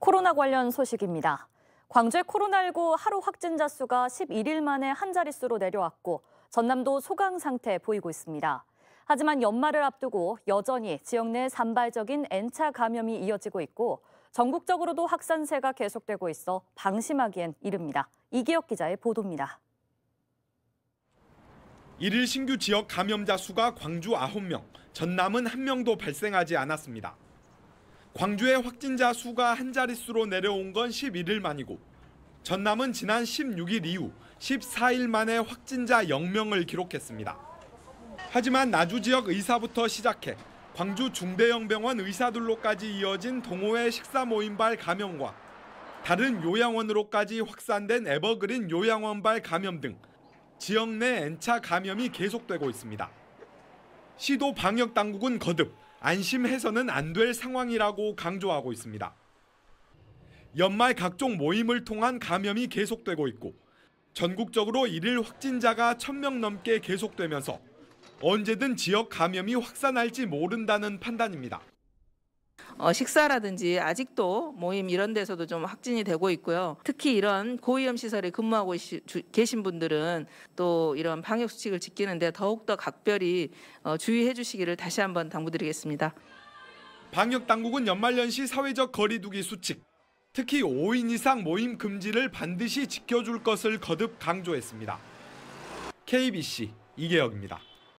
코로나 관련 소식입니다. 광주의 코로나19 하루 확진자 수가 11일 만에 한 자릿수로 내려왔고 전남도 소강 상태 보이고 있습니다. 하지만 연말을 앞두고 여전히 지역 내 산발적인 N차 감염이 이어지고 있고 전국적으로도 확산세가 계속되고 있어 방심하기엔 이릅니다. 이기혁 기자의 보도입니다. 1일 신규 지역 감염자 수가 광주 9명, 전남은 1명도 발생하지 않았습니다. 광주의 확진자 수가 한 자릿수로 내려온 건 11일 만이고 전남은 지난 16일 이후 14일 만에 확진자 0명을 기록했습니다. 하지만 나주 지역 의사부터 시작해 광주 중대형병원 의사들로까지 이어진 동호회 식사 모임발 감염과 다른 요양원으로까지 확산된 에버그린 요양원발 감염 등 지역 내 N차 감염이 계속되고 있습니다. 시도 방역 당국은 거듭 안심해서는 안 될 상황이라고 강조하고 있습니다. 연말 각종 모임을 통한 감염이 계속되고 있고 전국적으로 일일 확진자가 1000명 넘게 계속되면서 언제든 지역 감염이 확산할지 모른다는 판단입니다. 어, 식사라든지 아직도 모임 이런 데서도 좀 확진이 되고 있고요. 특히 이런 고위험 시설에 근무하고 시, 주, 계신 분들은 또 이런 방역 수칙을 지키는데 더욱더 각별히 어, 주의해 주시기를 다시 한번 당부드리겠습니다. 방역 당국은 연말연시 사회적 거리두기 수칙, 특히 5인 이상 모임 금지를 반드시 지켜줄 것을 거듭 강조했습니다. KBC 이계혁입니다.